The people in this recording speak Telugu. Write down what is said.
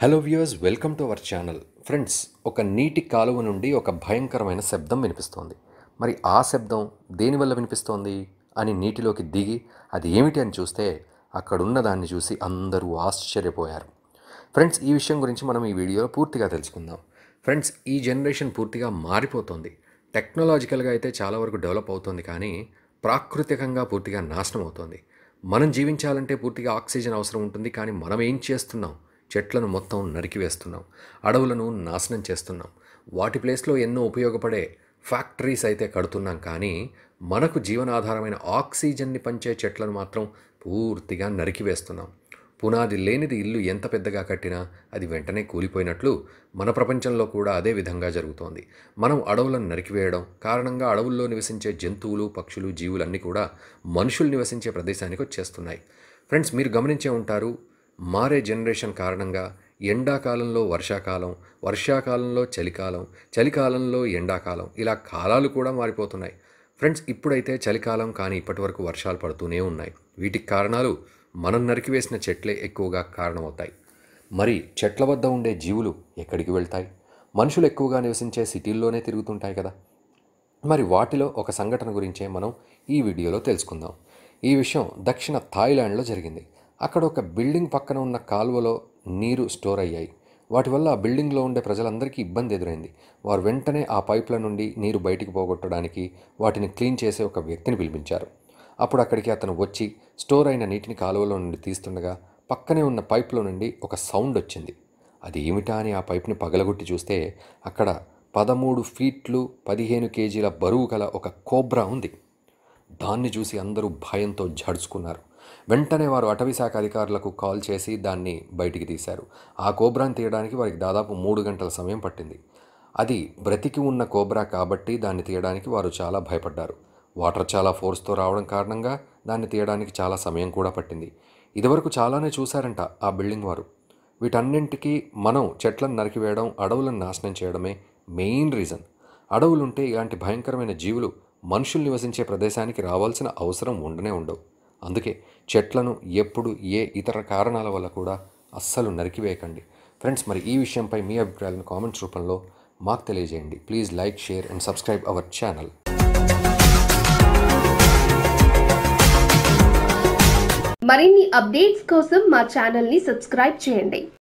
hello viewers welcome to our channel friends ఒక నీటి కాలువ నుండి ఒక భయంకరమైన శబ్దం వినిపిస్తోంది మరి ఆ శబ్దం దేనివల్ల వినిపిస్తోంది అని నీటిలోకి దిగి అది ఏమిటి అని చూస్తే అక్కడున్న దాన్ని చూసి అందరూ ఆశ్చర్యపోయారు ఫ్రెండ్స్ ఈ విషయం గురించి మనం ఈ వీడియోలో పూర్తిగా తెలుసుకుందాం ఫ్రెండ్స్ ఈ జనరేషన్ పూర్తిగా మారిపోతుంది టెక్నాలజికల్గా అయితే చాలా వరకు డెవలప్ అవుతుంది కానీ ప్రాకృతికంగా పూర్తిగా నాశనం అవుతుంది మనం జీవించాలంటే పూర్తిగా ఆక్సిజన్ అవసరం ఉంటుంది కానీ మనం ఏం చేస్తున్నాం చెట్లను మొత్తం నరికివేస్తున్నాం అడవులను నాశనం చేస్తున్నాం వాటి ప్లేస్లో ఎన్నో ఉపయోగపడే ఫ్యాక్టరీస్ అయితే కడుతున్నాం కానీ మనకు జీవనాధారమైన ఆక్సిజన్ని పంచే చెట్లను మాత్రం పూర్తిగా నరికివేస్తున్నాం పునాది లేనిది ఇల్లు ఎంత పెద్దగా కట్టినా అది వెంటనే కూలిపోయినట్లు మన ప్రపంచంలో కూడా అదే విధంగా జరుగుతోంది మనం అడవులను నరికివేయడం కారణంగా అడవుల్లో నివసించే జంతువులు పక్షులు జీవులన్నీ కూడా మనుషులు నివసించే ప్రదేశానికి వచ్చేస్తున్నాయి ఫ్రెండ్స్ మీరు గమనించే ఉంటారు మారే జనరేషన్ కారణంగా ఎండాకాలంలో వర్షాకాలం వర్షాకాలంలో చలికాలం చలికాలంలో ఎండాకాలం ఇలా కాలాలు కూడా మారిపోతున్నాయి ఫ్రెండ్స్ ఇప్పుడైతే చలికాలం కానీ ఇప్పటివరకు వర్షాలు పడుతూనే ఉన్నాయి వీటికి కారణాలు మనం నరికివేసిన చెట్లే ఎక్కువగా కారణమవుతాయి మరి చెట్ల వద్ద ఉండే జీవులు ఎక్కడికి వెళ్తాయి మనుషులు ఎక్కువగా నివసించే సిటీల్లోనే తిరుగుతుంటాయి కదా మరి వాటిలో ఒక సంఘటన గురించే మనం ఈ వీడియోలో తెలుసుకుందాం ఈ విషయం దక్షిణ థాయిలాండ్లో జరిగింది అక్కడ ఒక బిల్డింగ్ పక్కన ఉన్న కాలువలో నీరు స్టోర్ అయ్యాయి వాటి వల్ల ఆ బిల్డింగ్లో ఉండే ప్రజలందరికీ ఇబ్బంది ఎదురైంది వారు వెంటనే ఆ పైప్ల నుండి నీరు బయటికి పోగొట్టడానికి వాటిని క్లీన్ చేసే ఒక వ్యక్తిని పిలిపించారు అప్పుడు అక్కడికి అతను వచ్చి స్టోర్ అయిన నీటిని కాలువలో నుండి తీస్తుండగా పక్కనే ఉన్న పైప్లో నుండి ఒక సౌండ్ వచ్చింది అది ఏమిటా అని ఆ పైప్ని పగలగొట్టి చూస్తే అక్కడ పదమూడు ఫీట్లు పదిహేను కేజీల బరువు గల ఒక కోబ్రా ఉంది దాన్ని చూసి అందరూ భయంతో జడుచుకున్నారు వెంటనే వారు అటవీ శాఖ అధికారులకు కాల్ చేసి దాన్ని బయటికి తీశారు ఆ కోబ్రాని తీయడానికి వారికి దాదాపు మూడు గంటల సమయం పట్టింది అది బ్రతికి ఉన్న కోబ్రా కాబట్టి దాన్ని తీయడానికి వారు చాలా భయపడ్డారు వాటర్ చాలా ఫోర్స్తో రావడం కారణంగా దాన్ని తీయడానికి చాలా సమయం కూడా పట్టింది ఇదివరకు చాలానే చూశారంట ఆ బిల్డింగ్ వారు వీటన్నింటికీ మనం చెట్లను నరికివేయడం అడవులను నాశనం చేయడమే మెయిన్ రీజన్ అడవులుంటే ఇలాంటి భయంకరమైన జీవులు మనుషులు నివసించే ప్రదేశానికి రావాల్సిన అవసరం ఉండనే ఉండవు అందుకే చెట్లను ఎప్పుడు ఏ ఇతర కారణాల వల్ల కూడా అస్సలు నరికివేయకండి ఫ్రెండ్స్ మరి ఈ విషయంపై మీ అభిప్రాయాలను కామెంట్స్ రూపంలో మాకు తెలియజేయండి please like share and subscribe our channel updates కోసం మా ఛానల్ని సబ్స్క్రైబ్ చేయండి